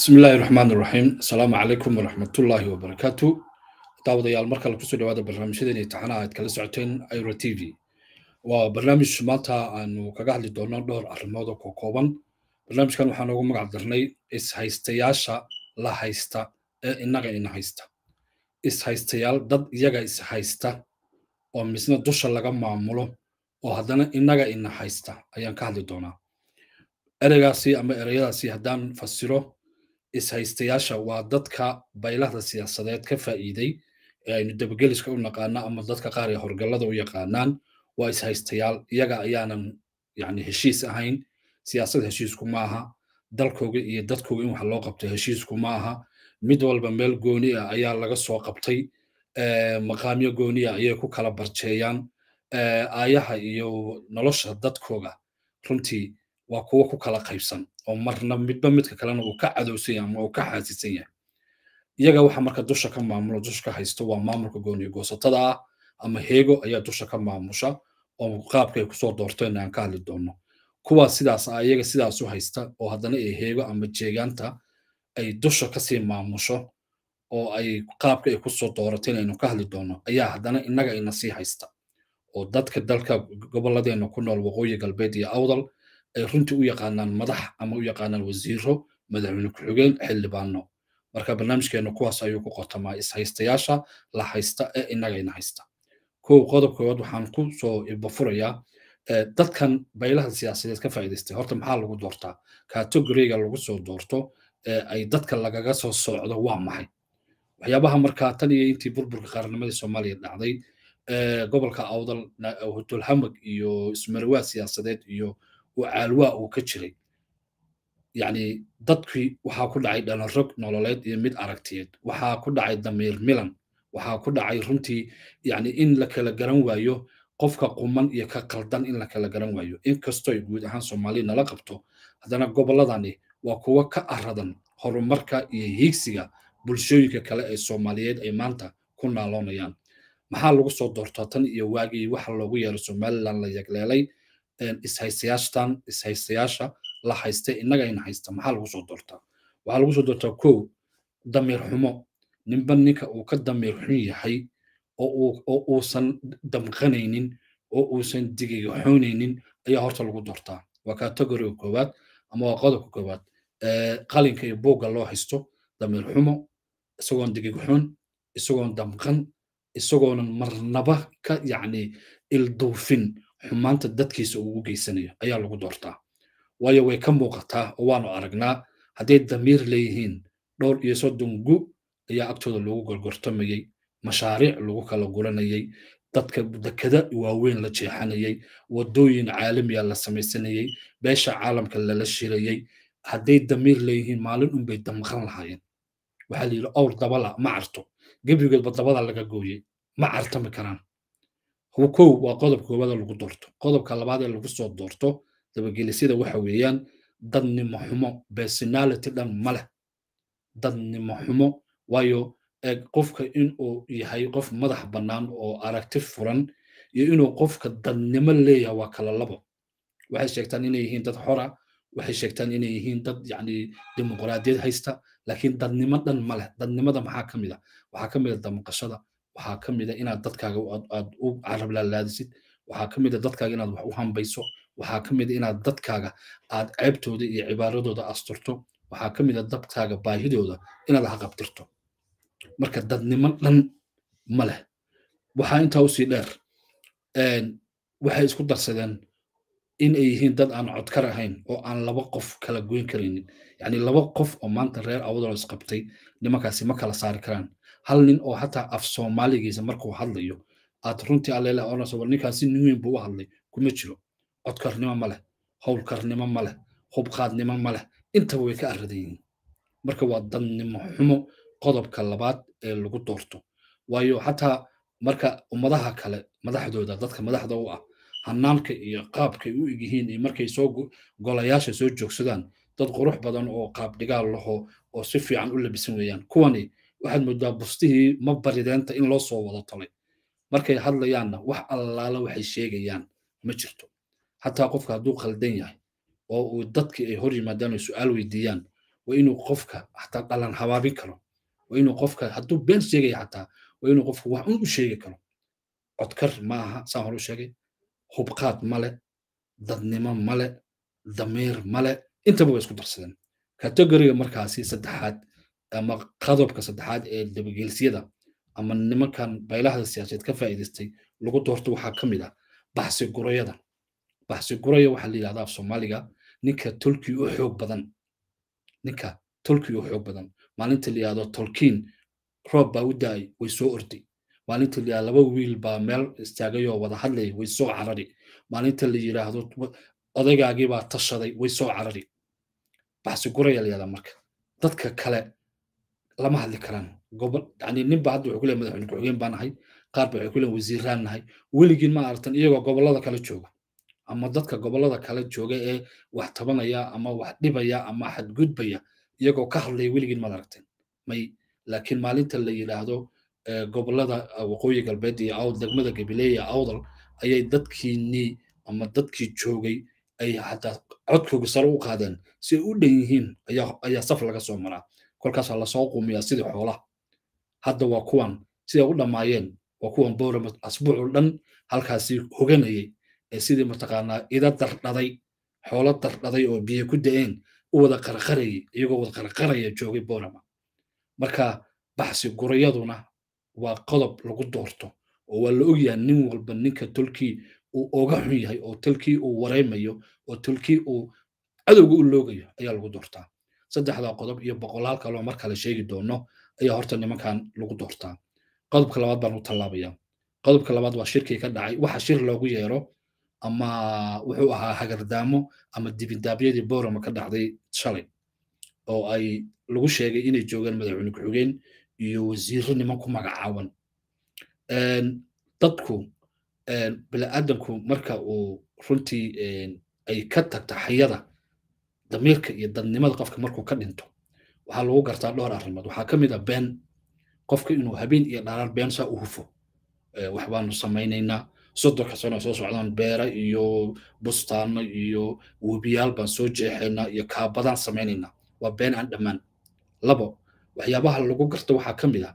bismi illaahi raxmaan iraxiim asalaamu calaykum waraxmatullaahi wabarakaatu daawadayaal mar kale kusoo dhawaada barnaamijyadeen iyo taxanaha aad kala socoteen iro t v waa barnaamij maanta aanu kaga hadli doono dhowr arrimood oo kookooban barnaamijkan waxaa noogu magac darnay ishaystayaasha la haysta ee innaga ina haysta ishaystayaal dad iyaga ishaysta oo misna dusha laga maamulo oo haddana innaga ina haysta ayaan ka hadli doonaa ereygaasi ama ereyadaasi haddaan fasiro ishaystayaasha waa dadka baylahda siyaasadeed ka faa'iiday ee aynu dabageliska u naqaana ama dadka qaar ee horgallada u yaqaanaan waa ishaystayaal iyaga ayaanan yani heshiis ahayn siyaasad heshiisku maaha dalkooga iyo dadkooga in wax loo qabto heshiisku maaha mid walba meel gooni ah ayaa laga soo qabtay maqaamyo gooni ah ayay ku kala barjeeyaan aayaha iyo nolosha dadkooga runtii waa kuwo ku kala qaybsan oo marna midba midka kalena uu ka cadowsanya ama uu ka xaasisan yahay iyaga waxa marka dusha ka maamulo dusha ka haysto waa maamulka gooniyo goosatada ah ama heego ayaa dusha ka maamusha oo qaabka ay kusoo doorteen aan ka hadli doono kuwaa sidaas ah iyaga sidaas u haysta oo haddana ay heego ama jeegaanta ay dusha kasii maamusho oo ay qaabka ay kusoo doorateen aynu ka hadli doono ayaa haddana innaga ina sii haysta oo dadka dalka gobolladeena ku nool waqooyi galbeed iyo awdal ay runtii u yaqaanaan madax ama u yaqaanaan wasiiro madaxweyne ku-xigeen xildhibaano marka barnaamijkeena kuwaas ayuu ku qotamaa ishaystayaasha la haysta ee inagayna haysta kow qodob koowaad waxaan ku soo ibafurayaa dadkan baylaha siyaasadeed ka faaidaystay horta maxaa lagu doortaa kategoriga lagu soo doorto ee ay dadka lagaga soo socdo waa maxay waxyaabaha markaa tan iyo intii burburka qarannimadii soomaaliya dhacday gobolka awdal dulhamag iyo ismarawaad siyaasadeed iyo caalwaa uu ka jiray yacni dadkii waxaa ku dhacay dhalanrog nololeed iyo mid aragtiyeed waxaa ku dhacay damiir milan waxaa ku dhacay runtii yacni in la kala garan waayo qofka quman iyo ka qaldan in la kala garan waayo inkastoy guud ahaan soomaaliya nala qabto haddana gobolladani waa kuwo ka aradan horumarka iyo hiigsiga bulshooyinka kale ee soomaaliyeed ay maanta ku naaloonayaan maxaa lagu soo doortaa tan iyo waagii waxa loogu yeero somalilan la yagleelay ishaystayaashtan ishaystayaasha la haysta innaga ayna haysta maxaa lagu soo doortaa waxaa lagu soo doortaa kow damiir xumo ninba ninka uu ka damiir xun yahay oo uusan damqanaynin oo uusan digiga ayaa horta lagu doortaa waa kategoriga koowaad ama waa qodobka koowaad qalinka iyo buugga loo haysto damiir xumo isagoon digig isagoon damqan isagoonan marnaba ka yacni ilduufin xumaanta dadkiisa uu ugu geysanayo ayaa lagu doortaa waayo way ka muuqataa oo waanu aragnaa hadday damiir leeyihiin dhowr iyo soddon gu ayaa agtooda lagu gorgortamayey mashaariic lagu kala guranayey dadka dekada waaweyn la jeexanayey waddooyin caalamiya ah la samaysanayey beesha caalamka lala shirayey hadday damiir leeyihiin maalin unbay damqan lahaayeen waxaa la yidhi owr dabala ma carto gebrigoodba dabada laga gooyey ma cartami karaan kow waa qodobka koowaad ee lagu doorto qodobka labaad ee lagu soo doorto dabagelisyada waxa weeyaan dadnimo xumo bersonality dhan ma leh dadnimo xumo waayo qofka inuu yahay qof madax bannaan oo aragti furan iyo inuu qofka dadnimo leeyahay waa kala labo waxay sheegtaan inay yihiin dad xora waxay sheegtaan inay yihiin dad yacni dimuqraadiyad haysta laakiin dadnimo dhan ma leh dadnimada maxaa ka mid a ah? waxaa ka mid a ah damqashada waxaa ka ah inaad dadkaaga aad u carablaalaadisid waxaa ka ah dadkaaga inaad wax u hambayso waxaa ka ah inaad dadkaaga aad ceebtooda iyo cibaaradooda asturto waxaa ka dadkaaga baahidooda inaad haqabtirto marka dadnimo dhan ma leh waxaa intaa usii dheer waxay isku darsadeen inay yihiin dad aan codkar ahayn oo aan laba qof kala goyn karaynin yacni laba qof oo maanta reer awadoo isqabtay nimankaasi ma kala saari karaan hal nin oo xataa af soomaaligiisa markuu hadlayo aad runtii allele onas war ninkaasi nin weyn buu u hadlay kuma jiro codkarnimo ma leh howlkarnimo ma leh hubqaadnimo ma leh intaba way ka arradan yihiin marka waa dadnimo xumo qodobka labaad ee lagu doorto waayo xataa marka ummadaha kale madaxdooda dadka madaxda u ah hanaanka iyo qaabkay u egyihiin iyo markay soo golayaasha soo joogsadaan dad qurux badan oo qaab dhigaal laho oo si fiican u labisan weeyaan kuwani waxaad moodaa bustihii ma barideenta in loo soo wada talay markay hadlayaanna wax allaala waxay sheegayaan ma jirto xataa qofka hadduu khaldan yahay oo uu dadkii ay hor yimaadaan su-aal weydiiyaan waa inuu qofka xataa dhalan habaabin karo waa inuu qofka hadduu been sheegaya xataa waa inuu qofka wax un u sheegi karo codkar ma aha saan hore u sheegay hubqaad male dadnimo male damiir male intaba way isku darsadeen kategoriga markaasi saddexaad ama qodobka saddexaad ee dabageelsyada ama nimankan baylahda siyaasadeed ka faa'iidaystay lagu doorto waxaa ka mid ah baxsi gurayada baxsi guraya waxaa la yidhahdaa af soomaaliga ninka tolkii u xoog badan ninka tolkii u xoog badan maalinta la yidhahdo tolkiin roob baa u da way soo orday maalinta la yidhahdo laba wiil baa meel istaagayoo wada hadlay way soo carari maalinta la yidhaahdo odaygaagii baa tashaday way soo carari baxsi guraya la yidhahdaa marka dadka kale lama hadli karaan gobol yani ninba hadda wuxuu ku leeyahay madaxweyne ku-xigeen baan nahay qaar ba waxay ku wasiiraan nahay weligiin ma aragtan iyagoo gobolada kale jooga ama dadka gobolada kale jooga ee wax tabanaya ama wax dhibaya ama xadgudbaya iyagoo ka hadlaya weligiin maad aragtan may laakiin maalinta la yidhaahdo gobolada waqooyi galbeed iyo awd degmada gabileey iyo awdal ayay dadkiinii ama dadkii joogay ay hataa codkooga sare u qaadeen si ay u dhan yihiin ayaa saf laga soo maraa kolkaasa lasoo quumiyaa sidii xoolaha hadda waa kuwan siday u dhammaayeen waa kuwan bouramet asbuucu dhan halkaasi hoganayay ee sidii mataqaanaa ida dardhaday xoolo dardhaday oo biyo ku da da'een u wada qarqarayay iyagoo wada qarqaraya joogay bourama marka baxsi gurayaduna waa qodob lagu doorto oo waa la ogyahay nin walba ninka tolkii uu oga xun yahay oo tolkii uu wareymayo oo tolkii uu cadowga u loogayo ayaa lagu doortaa saddexda qodob iyo boqolaal kaloo mar kale sheegi doono ayaa horta nimankan lagu doortaa qodobka labaad baan u tallaabaya qodobka labaad waa shirkii ka dhacay waxa shir loogu yeero ama wuxuu ahaa hagardaamo ama dibindaabyadii borama ka dhacday shalay oo ay lagu sheegay inay joogaan madaxweyne ku-xigeen iyo wasiiro niman ku magacaaban dadku bini aadanku marka uu runtii ay ka tagta xayada damiirka iyo dadnimada qofka markuu ka dhinto waxaa lagu gartaa dhowr arrimood waxaa ka mid a ah been qofka inuu habeen iyo dharaar been saa u hufo waxbaanu samaynaynaa soddonka sano soo socdaan beera iyo bustaano iyo webiyaal baan soo jeexaynaa iyo kaabadaan samaynaynaa waa been aan dhammaan labo waxyaabaha lagu garta waxaa ka mid a ah.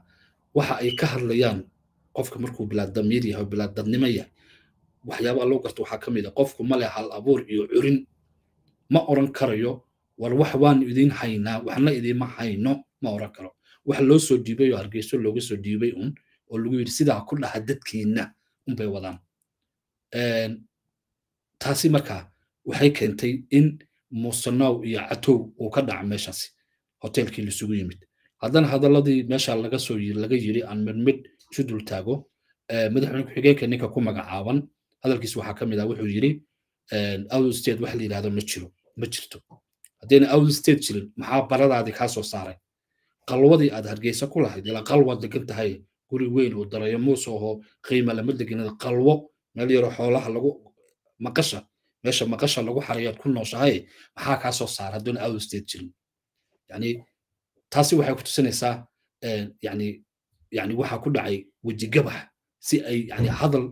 waxa ay ka hadlayaan qofka markuu bilaa damiir yahay bilaa dadnimo yahay waxyaabaha lagu garta waxaa ka mid a ah. qofku male hal abuur iyo curin ma oran karayo war wax waan idin haynaa waxna idima hayno ma oran karo wax loo soo dhiibay oo hargeyso looga soo dhiibay un oo lagu yidhi sidaa ku dhaha dadkiinna unbay wadaan taasi marka waxay keentay in muusanow iyo catow uu ka dhaca meeshaasi hoteelkii laisugu yimid haddana hadalladii meesha laga soo laga yiri aan midmid isu dul taago madaxweyne ku-xigeenka ninka ku magacaaban hadalkiis waxaa ka mid ah wuxuu yidhi out state ma jiro ma jirto hadayna out state jirin maxaa baradaadii kaa saaray qalwadii aad hargeysa ku lahayd ilaa qalwaad degan tahay guri weyn oo darayo muuse oho qiima lama deginada qalwo meel yaro xoolaha lagu maqasha meesha maqasha lagu xarayaad ku nooshahay maxaa kaa soo saara out state jirin yani taasi waxay ku tusinaysaa yani yani waxaa ku dhacay wejigabax si ay yani mm. hadal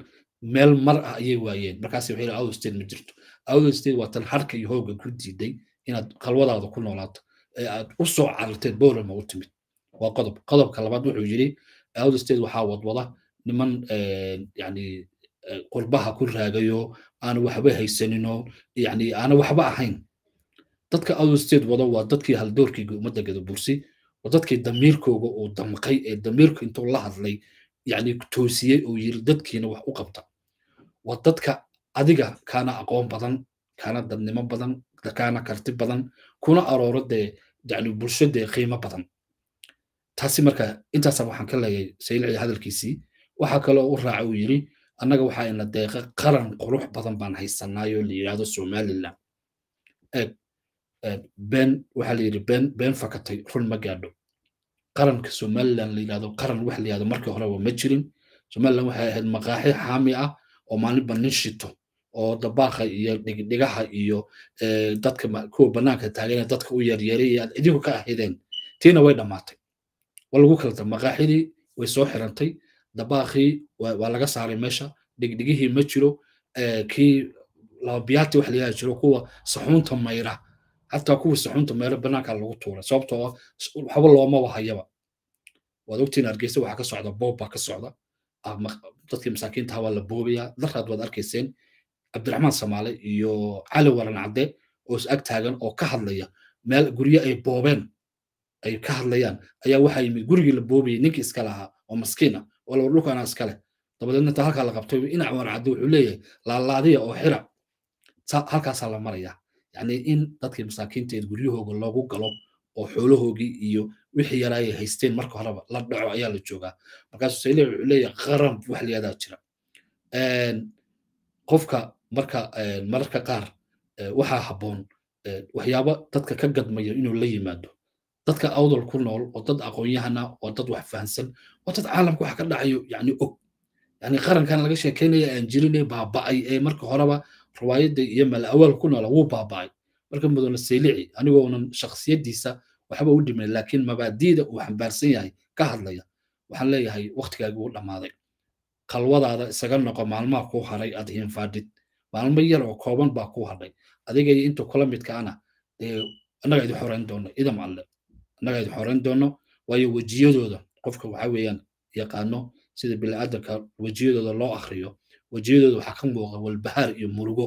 meel mar ah ayay waayeen markaas waxay yidhi outstate ma jirto outstate waa tan harka iyo hooga ku diiday inaad khalwadaada ku noolaato ee aad u soo cararteed u timid waa qodob qodobka labaad wuxuu yidhi outstate waxaa wadwada niman yani qurbaha ku raagayo aan waxba haysanino yani aana waxba ahayn dadka outstate wado waa dadkii haldoorkeyga ummadda gadabursi waa dadkii damiirkooga uu damqay ee damiirku intuu la hadlay yani toosiyey uu yiri dadkiina wax u qabta waa dadka adiga kana aqoon badan kana dadnimo badan kana karti badan kuna arooro dee yani bulsho dee qiimo badan taasi marka intaasa waxaan ka leeyay saylici hadalkiisii waxaa kaloo u raaca uu yiri annaga waxaa ina deeqa qaran qurux badan baan haysanaayo la yidhahdo somaliland eeg ben waxaa layidhi ben been fakatay run ma gaadho qaranka somaliland la qaran wax la markii hore waa ma jirin somaliland waxay ahayd maqaaxi xaami ah oo maalinba nin shito oo dabaaqa iyo dhigdhigaha iyo eh, dadka kuwa banaanka taageera dadka u yaryareeyaan idinku ka ahideen tiina way dhammaatay waa lagu kala ta maqaaxidii way soo xirantay dabaaqii waa laga saaray meesha dhigdhigihii ma jiro eh, kii lababiyaati wax layaha jiro kuwa saxuunta mayra hataa kuwa saxuunta mayra banaanka lagu tuuray sababtoo ah waxba loomaba hayaba waad ogtiin hargeysa waxaa ka socda boob ka socda ah, dadkii masaakiintaha waa la boobayaa daraad waad arkayseen cabdiraxmaan samaale iyo cali waran cadde oo is ag taagan oo ka hadlaya meel guryo ay boobeen ay ka hadlayaan ayaa waxa yimid gurigii la boobayay ninkii iska lahaa oo maskiina oo lawar dhulka iska leh dabadeedna ta halkaa la qabtay inac waran cadde wuxuu leeyahay laalaadiya oo xira halkaasaa la maraya yacni in dadkii masaakiinta ee guryahooga loogu galo oo xoolahoogii iyo wixii yaraa ay haysteen marka horeba la dhaco ayaa la joogaa markaasuu leeyahay qaram wax layadaa jira qofka marka mararka qaar waxaa habboon waxyaabo dadka ka gadmaya inuu la yimaado dadka awdal ku nool oo dad aqoonyahana oo dad wax fahansan oo dad caalamka wax ka dhacayo yani og yani qarankan laga sheekeynaya aan jirinee baaba'ay ee marka horeba riwaayadda iyo mala awaal ku noola wuu baaba'ay marka mudane saylici anigoonan shakhsiyaddiisa waxba u dhimin laakiin mabaadiida uu xambaarsan yahay ka hadlaya waxaan leeyahay waktigaagu u dhammaaday kalwadaada isaga noqo maalmaha kuu haray aad hinfaadhid maalmo yar oo kooban baa kuu hadhay adigay inta kula midkaana annaga idin xoreyn doono idam alle annaga idin xoreyn doono waayo wejiyadooda qofka waxa weeyaan yaqaano sida bini'aadanka wejiyadooda loo akhriyo wejiyadooda waxaa ka muuqa walbahaar iyo murugo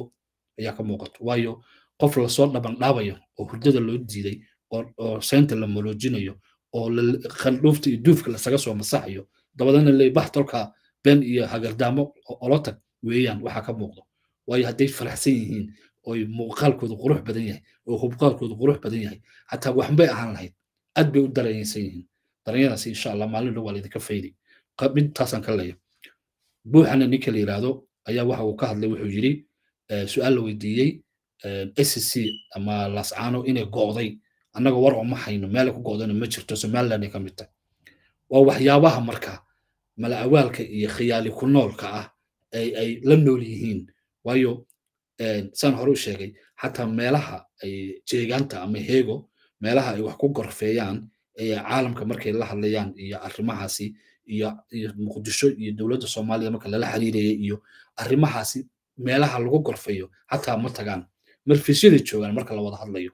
ayaa ka muuqato waayo qof lasoo dhaban dhaabayo oo hurdada loo diiday oo seynta la maloojinayo oo qandhuufta iyo duufka lasaga soo masaxayo dabadana lebax tolka been iyo hagardaamo olotag weeyaan waxaa ka muuqdo waayo hadday faraxsan yihiin oy muuqaalkoodu qurux badan yahay oo hubqaalkoodu qurux badan yahay xataa waxbay ahaan lahayd aad bay u dareenyaysan yihiin darenyadaasi insha allah maalin waa laydinka faydi midtaasaan ka leeya buuxana ninka la yidhaahdo ayaa waxa uu ka hadlay wuxuu yidhi eh, su-aal la weydiiyey eh, scc ama lascano inay go'day annaga war oma hayno meela ku goodana ma jirto somalilanday ka tahay waa waxyaabaha marka mala-awaalka iyo khiyaali ku noolka ah ay la nool yihiin waayo saan hore u sheegay xataa meelaha ay jeegaanta ama heego meelaha ay wax ku gorfeeyaan caalamka markay la hadlayaan iyo arrimahaasi iyo muqdisho iyo dowladda soomaaliya marka lala xiriiraya iyo arrimahaasi meelaha lagu gorfeeyo xataa ma tagaan marfisyada joogaan marka la wada hadlayo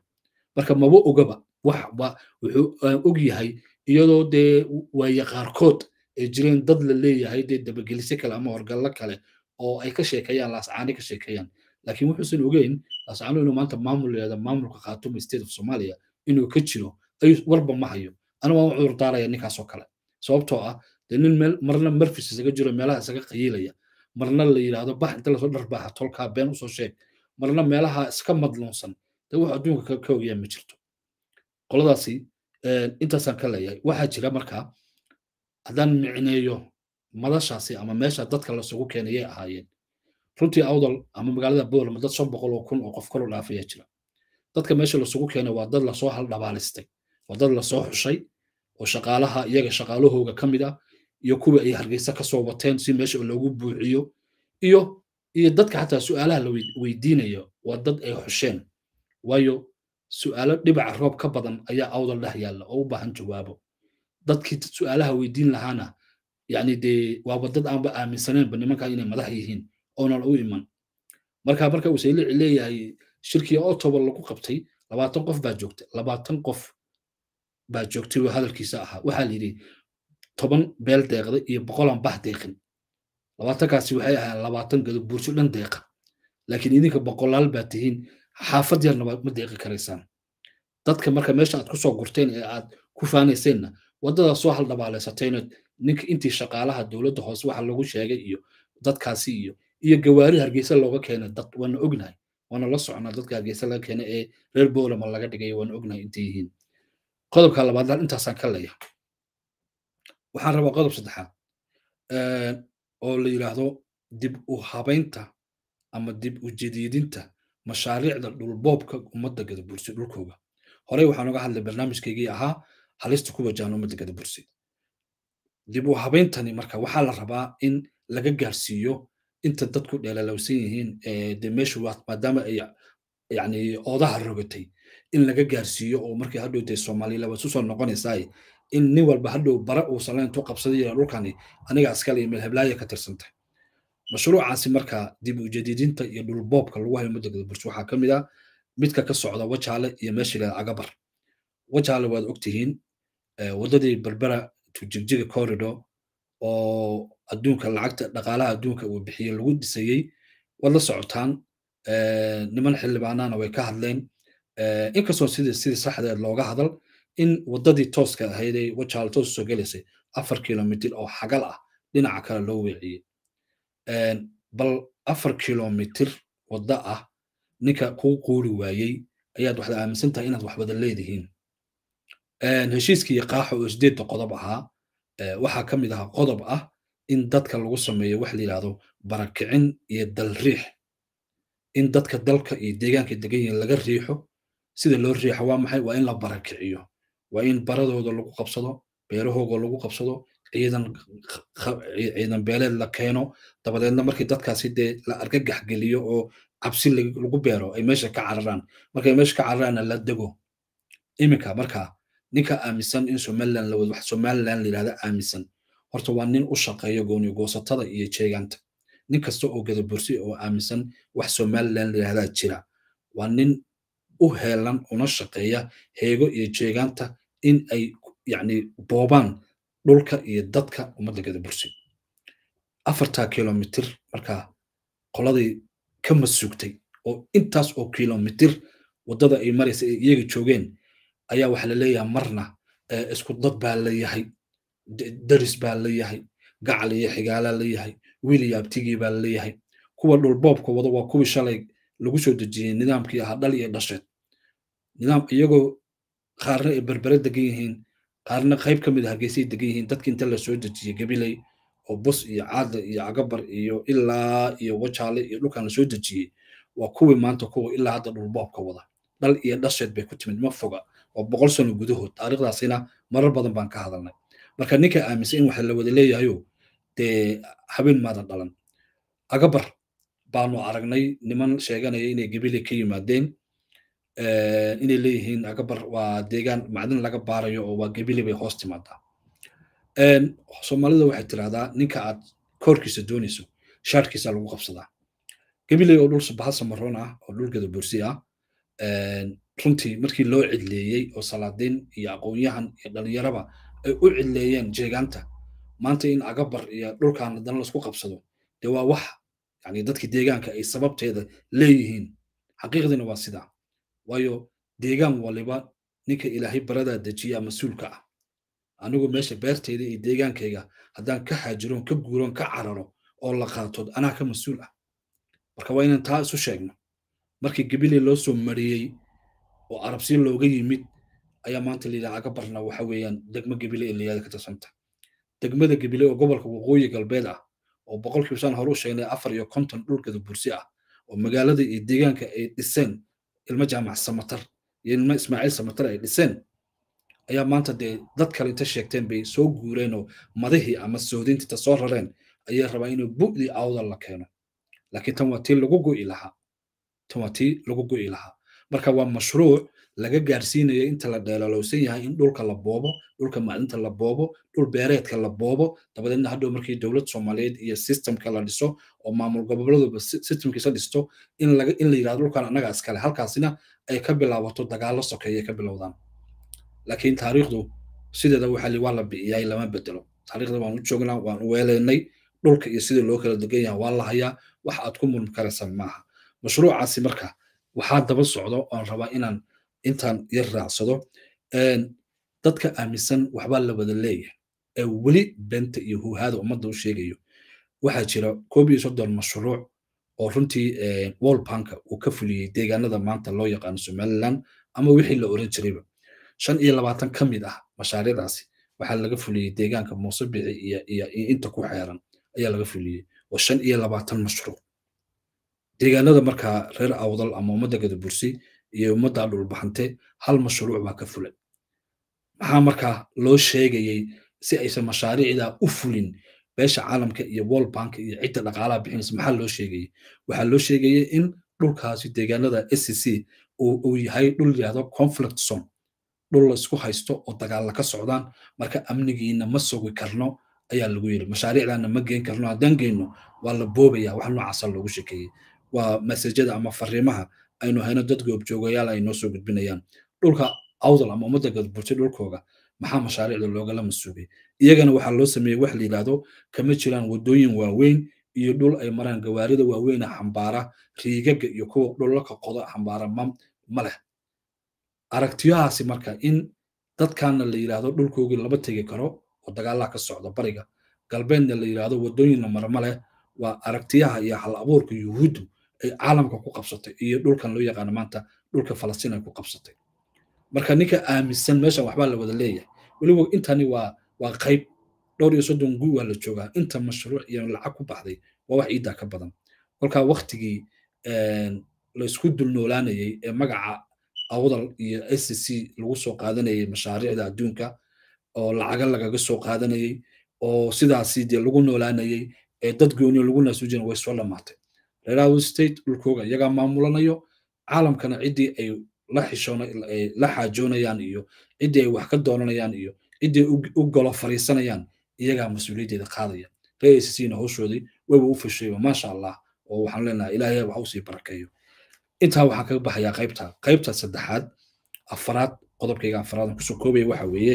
marka maba ogaba wuxuu og yahay iyadoo dee waaye qaarkood ay jireen dad la leeyahay dee dabagelise kale ama horgallo kale oo ay ka sheekeeyaan laascaani ka sheekeeyaan laakiin wuxuusan ogeyn laascaanu inuu maanta maamul maamulka khaatumo state of somalia inuu ka jiro ayuu warba ma hayo anigu waan u cudurdaaraya ninkaasoo kale sababtoo ah dee nin meel marna marfis isaga jiro meelaha isaga qayiilaya marna la yidhaahdo bax inta lasoo dharbaaxa tolkaa been usoo sheeg marna meelaha iska madluunsan wax adduunka ka ogayaa ma jirto qoladaasi intaasaan ka leeyahay waxaa jira marka haddaan micneeyo madashaasi ama meesha dadka lasugu keenayay ahaayeen runtii awdal ama magaalada boolma dad shan boqol oo kun oo qof kalu dhaafaya jira dadka meesha lasugu keenay waa dad lasoo haldhabaalisay waa dad lasoo xushay oo shaqaalaha iyaga shaqaalahooga ka mid ah iyo kuwa ay hargeysa kasoo wateen si meesha loogu buuxiyo iyo iyo dadka xataa su'aalaha la weydiinayo waa dad ay xusheen waayo su'aalo dhibaca roob ka badan ayaa awdal dheh yaalla oo u baahan jawaabo dadkii su'aalaha weydiin lahaana yani dee waaba dad aanba aaminsaneenba nimankaa inay madax yihiin oonan u iman marka marka uu saylici leeyahay shirkii octobar lagu qabtay labaatan qof baa joogtay labaatan qof baa joogtay oo hadalkiisa ahaa waxaa layidhi toban beel deeqday iyo boqolan bah deeqin labaatankaasi waxay ahaa labaatan gado buursho dhan deeqa laakiin idinka boqolaal baa tihiin xaafad yarna waad ma deeqi karaysaan dadka marka meesha aad kusoo gurteen ee aad ku faanayseenna waddadaad soo haldhabaaleysateenod nink intii shaqaalaha dowladda hoose waxa lagu sheegay iyo dadkaasi iyo iyo gawaari hargeysa looga keenay dad waana ognahay waana la soconaa dadka hargeysa laga keenay ee reer boolama laga dhigay waana ognahay intay yihiin qodobka labaad intaasaan ka leeya waxaan rabaa qodob saddexaad oo la yidhaahdo dib u habaynta ama dib u jadiidinta mashaariicda dhulboobka ummada gadabursi dhulkooga horey waxaa uga hadlay barnaamijkaygii ahaa halista ku wajahan ummadda gadabursi dib u habayntani marka waxaa la rabaa in laga gaarsiiyo inta dadku dheelalowsan yihiin de meeshu maadaama yani oodaha rogatay in laga gaarsiiyo oo markay hadhow dee soomaaliya waad susoo noqonaysaay in nin walba hadhow bara uusan la intuu qabsadayo dhulkani anigaa iskale iyo meelheblaayo ka tirsantay mashruucaasi marka dib ujadiidinta iyo dhulboobka lagu hayo mudda gadaburso waxaa ka mid ah midka ka socda wajaale iyo meesha ilaa cagabar wajaale waad ogtihiin eh, waddadii berbera tujigjiga corridor oo adduunka lacagta dhaqaalaha adduunka uu bixiye lagu dhisayey waad la socotaan eh, niman xildhibaanaana way ka hadleen eh, inkastoo sidii sidii saxdeed looga hadal in waddadii tooska ahayd ee wajaale toos usoo gelaysay afar kilomitir oo xagal ah dhinaca kale loo weeciyey bal afar kilomitir waddo ah ninka kuu quuri waayey ayaad waxda aaminsan tahay inaad waxbada leedihiin heshiiskii qaaxa oo sideedda qodob ahaa waxaa ka mid ahaa qodob ah in dadka lagu sameeyo wax la yidhaahdo barakicin iyo dalriix in dadka dalka iyo deegaanka degan yihiin laga riixo sida loo riixo waa maxay waa in la barakiciyo waa in baradooda lagu qabsado beerahooga lagu qabsado ciidan ciidan beeleed la keeno dabadeedna markii dadkaasi dee la argagax geliyo oo cabsi lagu beero ay meesha ka cararaan markay meesha ka cararaanna la dego iminka markaa ninka aaminsan in somaliland la wax somaliland la yidhahda aaminsan horta waa nin u shaqeeya gooni goosatada iyo jeegaanta nin kasta oo gadabursi oo aaminsan wax somalilan la yidhahdaa jira waa nin u heelan una shaqeeya heego iyo jeegaanta in ay yacni boobaan dhulka iyo dadka ummadda gadabursi afartaa kilomitir markaa qoladii ka masuugtay oo intaas oo kilomitir waddada ay maraysa ay iyaga joogeen ayaa waxa la leeyaha marna isku dad baa la yahay daris baa la yahay gacal iyo xigaalaa la yahay wiil iyo abtigii baa la leeyahay kuwa dhulboobka wada waa kuwii shalay lagu soo dejiyey nidaamkii ahaa dhal iyo dhasheed nidaam iyagoo qaarna ay berbere degan yihiin qaarna qayb ka mid a ah hargeysay degan yihiin dadki inta la soo dejiyey gabiley oo bus iyo caada iyo agabar iyo ilaa iyo wajaale iyo dhulkan lasoo dejiyey waa kuwii maanta kuwa ilaa hadda dhulboobka wada dhal iyo dhasheed bay ku timid ma foga oo boqol sano gudahood taariikhdaasina marar badan baan ka hadalnay marka ninka aaminsan in waxa la wada leeyahayo dee habeen maada dhalan agabar baanu aragnay niman sheeganaya inay gabiley ka yimaadeen Eh, inay leeyihiin waa deegaan macdin laga baarayo oo waa gebili bay hoos timaadaa eh, soomaalida waxay tirahdaa ninka aad koorkiisa doonayso shaarkiisa lagu qabsadaa gebiley oo dhul baha samaroon ah oo dhul gadaboorsi ah eh, runtii markii loo cidleeyey oo salaadiin iyo aqoonyahan iyo dhalinyaraba ay u cidleeyeen jeegaanta maanta in agabar iyo dhulkan haddana laisku qabsado dee waa wax yani dadkii deegaanka ay sababteeda leeyihiin xaqiiqdiina waa sidaa waayo deegaan waliba ninka ilaahay baradaa dejiya mas-uulka ah anigu meesha beertayda iyo deegaankayga haddaan ka haajiroon ka guuroon ka cararo oo la qaatood anaa ka mas-uul ah marka waa inaan taa isu sheegno markii gabiley loo soo mariyey oo arabsiin looga yimid ayaa maanta layidhaha aga barna waxa weeyaan degmo gabile ee layaada ka tirsanta degmada gabile oo gobolka waqooyi galbeed ah oo boqolkiiba shan hore u sheegnay afar iyo konton dhulkeeda bursi ah oo magaalada iyo deegaanka ay dhiseen ilmo jaamac samatar iyo ilmo ismaaciil samatar ay dhiseen ayaa maanta dee dad kale inta sheegteen bay soo guureenoo oo madihii ama soodinti inta soo rareen ayaa rabaa inuu bu'dii aawda la keeno laakiin tan waa tii lagu go'i lahaa tan waa tii lagu go'i lahaa marka waa mashruuc laga gaarsiinayo inta la dheelolowsan yahay in dhulka la boobo dhulka macdinta la boobo dhul beereedka la boobo dabadeedna hadhow markii dowlad soomaaliyeed iyo sistemka la dhiso oo maamul gobolladuba sistemkiisa dhisto in laga in la yirahdo dhulkan annaga iskale halkaasina ay ka bilaabato dagaallo sokeeye ka bilowdaan laakiin taariikhdu sideeda waxa waa la bi'iyay lama bedelo taariikhda waan u joognaa waan u weelaynay dhulka iyo sidii loo kala degan yahay waa la hayaa wax aad ku murmi karaysan maaha mashruucaasi marka waxaa daba socdo oon rabaa inaan intaan yar raacsado dadka aaminsan waxbaa la wada leeyahay ee weli beenta iyo huhaada ummadda u sheegayo waxaa jira koob iyo soddon mashruuc oo runtii wolbanka uu ka fuliyey deegaanada maanta loo yaqaano somaliland ama wixii la oran jirayba shan iyo labaatan ka mid ah mashaariicdaasi waxaa laga fuliyey deegaanka muuse bixi iyo inta ku xeeran ayaa laga fuliyey oo shan iyo labaatan mashruuc deegaanada markaa reer awdal ama ummadda gadabursi iyo ummaddaa dhulbaxante hal mashruuc baa ka fulan maxaa markaa loo sheegayay si aysan mashaariicdaa u fulin beesha caalamka iyo wol banka iyo cidda dhaqaalaha bixinaysa maxaa loo sheegayey waxaa loo sheegayey in dhulkaasi deegaanada s e c uu yahay dhul yahdo conflict zone dhul laysku haysto oo dagaalla ka socdaan marka amnigiina ma sugi karno ayaa lagu yiri mashaariicdaana ma geen karno haddaan geyno waa la boobaya wax noocaasa ah loogu shekeeyey waa masajada ama fariimaha aynu hayno dadka objoogayaal ay noo soo gudbinayaan dhulka awdal ama ummadda gadburtay dhulkooga maxaa mashaariicda loogala masuugay iyagana waxaa loo sameeyey wax layidhaahdo kama jiraan wadooyin waaweyn iyo dhul ay maraan gawaarida waaweyna xambaara riigaga iyo kuwa dhulaka qodo xambaara ma leh aragtiyahaasi marka in dadkaana la yidhaahdo dhulkoogii lama tegi karo oo dagaalaa ka socda bariga galbeedna la yidhaahdo waddooyinna mara leh waa aragtiyaha iyo hal abuurka yuhuuddu caalamka ku qabsatay iyo dhulkan loo yaqaano maanta dhulka falastiin ay ku qabsatay marka ninka aaminsan meeshan waxbaa la wada leeyahay weliba intani waa waa qayb dhowr iyo soddon guu waa la joogaa inta mashruuc iyo lacag ku baxday waa wax ciiddaa ka badan kolkaa waktigii laysku dulnoolaanayay ee magaca awdal iyo s e c lagu soo qaadanayay mashaariicda adduunka oo lacaga lagaga soo qaadanayay oo sidaasi dee lagu noolaanayay ee dad gooniyo lagu naasuujina way soo dhamaatay law state dhulkooga iyagaa maamulanayo caalamkana ciddii ay la xaajoonayaan iyo ciddii ay wax ka doonanayaan iyo ciddii u golo fariisanayaan iyagaa mas-uuliyaddeeda qaadaya reer icna howshoodii u fashayba maasha allah oo waxaan leenahay ilaahay ha usii barakeeyo intaa waxaan kaga baxayaa qaybta qaybta saddexaad afaraad qodobkayga afaraadan kusoo koobaya waxa weeye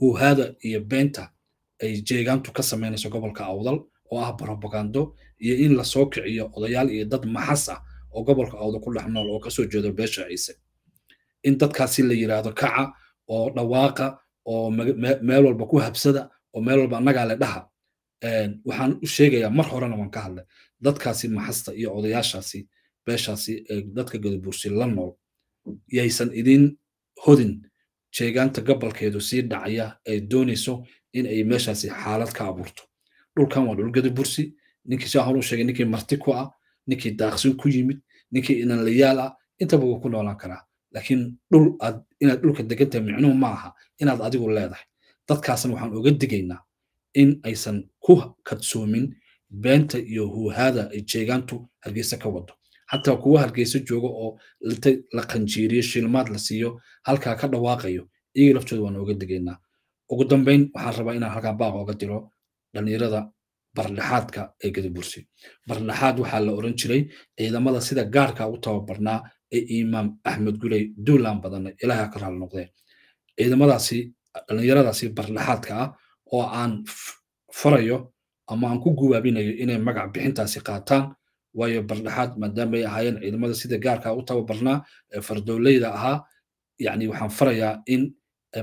huhaada iyo beenta ay jeegaantu ka samaynayso gobolka awdal oo ah brobagando iyo in lasoo kiciyo odayaal iyo dad maxas ah oo gobolka awda ku dhex nool oo kasoo jeedo beesha ciise in dadkaasi la yiraahdo kaca oo dhawaaqa oo meel walba ku habsada oo meel walba annagaa le dhaha waxaan u sheegayaa mar horena waan ka hadlay dadkaasi maxasta iyo odayaashaasi beeshaasi dadka gadabuursi la nool yaysan idin hodin jeegaanta gobolkeedu sii dhacaya ay doonayso in ay meeshaasi xaalad ka abuurto dhulkan waa dhul bursi ninkii saa horuu sheegay ninkii marti ku ah ninkii daaqsin ku yimid ninkii yaal ah intaba wuu ku noolaan karaa laakiin dhul aad inaad dhulka degan tahay micnuhu ma aha inaad adigu leedahay dadkaasna waxaan oga digaynaa in aysan ku kadsoomin beenta iyo huuhaada ay jeegaantu hargeysa ka wado xataa kuwa hargeysa jooga oo la qanjiiriyo shilmaad la siiyo halkaa ka dhawaaqayo iyagii laftooda waan oga digaynaa ugu dambayn waxaan rabaa inaan halkaa baaq oga diro dhalinyarada bardhaxaadka ee gadaburse bardhaxaad waxaa la oran jiray ciidamada sida gaarka u tababarnaa ee imaam axmed gurey duulaan badanna ilaaha ka raali noqdeen ciidamadaasi dhalinyaradaasi bardhaxaadka ah oo aan farayo ama aan ku guwaabinayo inay magac bixintaasi qaataan waayo bardhaxaad maadaama ay ahaayeen ciidamada sida gaarka u tababarnaa ee fardowleyda ahaa yani waxaan farayaa in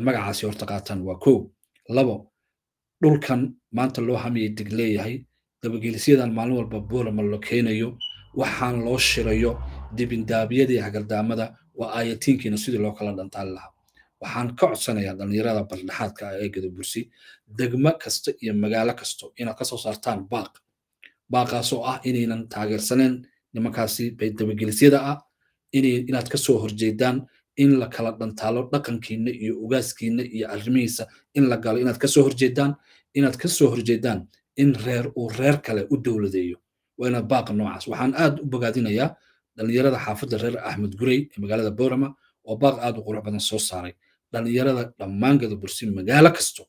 magacaasi horta qaataan waa ko labo dhulkan maanta loo hamiyay deg leeyahay dabagelisyadan maalin walba buurama lo keenayo waxaan loo shirayo dibindaabiyadii hagardaamada waa aayatiinkiina sidii loo kala dhantaali lahaa waxaan ka codsanayaa dhallinyarada bardhaxaadka ah ee gadabursi degmo kasta iyo magaalo kasto inaad ka soo saartaan baaq baaqaasoo ah inaynan taageersaneen nimankaasi dabagelisyada ah inaad ka soo horjeedaan in la kala dhantaalo dhaqankiina iyo ugaaskiina iyo arrimihiisa in la galo inaad kasoo horjeedaan inaad kasoo horjeedaan in reer uu reer kale u dowladeeyo waa inaad baaqa noocaas waxaan aad u bogaadinayaa dhallinyarada xaafadda reer axmed gurey ee magaalada borama oo baaq aad u qurux badan soo saaray dhallinyarada dhammaangeeda bursi magaalo kasto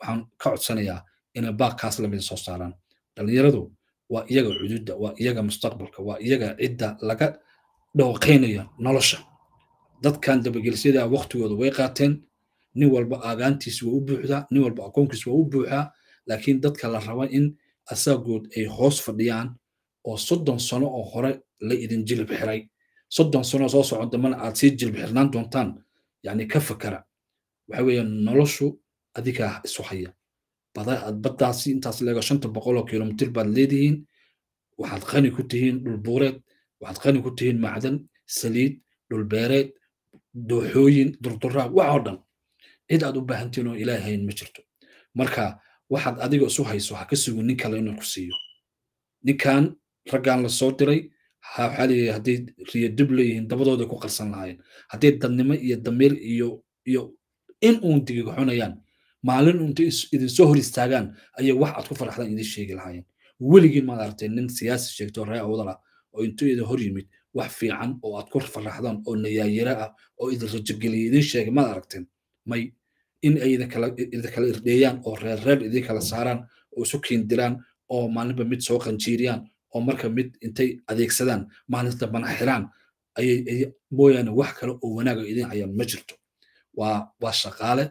waxaan ka codsanayaa inay baaqkaas lamid soo saaraan dhallinyaradu waa iyaga cududda waa iyaga mustaqbalka waa iyaga cidda laga dhooqaynayo nolosha dadkan dabagelyada waktigooda way qaateen nin walba aagaantiis waa u buuxdaa nin walba aqoonkiis waa u buuxaa laakiin dadka la raba in asaagood ay hoos fadhiyaan oo soddon sano oo hore la idin jilib xiray soddon sano soo socon dambana aad sii jilib xirnaan doontaan yani ka fakara waxa weeye noloshu adigaa isu haya baddaasi intaas leega shanta boqoloo kilomitir baad leedihiin waxaad qani ku tihiin dhulbuureed waxaad qani ku tihiin macdan saliid dhulbeereed dooxooyin durduraan wax oo dhan cid aad u baahantihin oo ilaahayn ma jirto marka waxaad adiga isu hayso ha ka sugo nin kale inuu ku siiyo ninkan raggaan lasoo diray waxaa hadday riyo dib leeyihiin dabadooda ku qarsan lahaayeen hadday dadnimo iyo damiir iyo iyo in uun digiga maalin unta idin soo hor istaagaan ayay wax aad ku faraxdaan idin sheegi lahaayeen weligiin maad aragtay nin siyaasi sheegtoo ree awdal ah oo intuu idin hor yimid wax fiican oo aad ku faraxdaan oo nayaayiro ah oo idin rajogeliya idin sheegay maad aragteen may in ay idinkala irdheeyaan oo reerreer idin kala saaraan oo isu kiindiraan oo maalinba mid soo qanjiiriyaan oo marka mid intay adeegsadaan maalinta bana xiraan ayay mooyaane wax kale oo wanaaga idin hayaan ma jirto waa shaqaale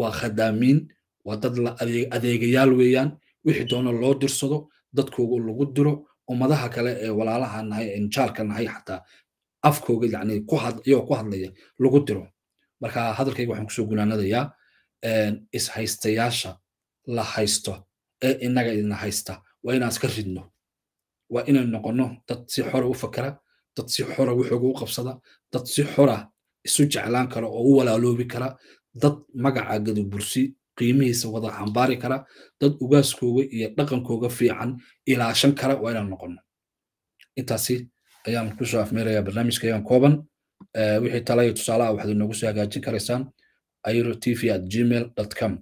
waa khadaamiin waa dad la adeegayaal weeyaan wixii doona loo dirsado dadkoogu lagu diro ummadaha kale ee walaalaha nahay jaalka nahay xataa afkooga yani iyagoo ku hadlaya lagu diro marka hadalkayga waxaan kusoo gunaanadayaa ishaystayaasha la haysto ee inaga idina haysta waa inaan iska ridno waa inaan noqono dad si xora u fakera dad si xora waxooga u qabsada dad si xora isu jeclaan kara oo u walaaloobi kara dad magaca gadubursi qiimihiisa wada xambaari kara dad ugaaskooga iyo dhaqankooga fiican ilaashan kara waa inaan noqono intaasi ayaan kusoo afmeeraya barnaamijkayagan kooban wixii talayo tusaalaha waxaad inoogu soo hagaajin karaysaan airo t v at gmail com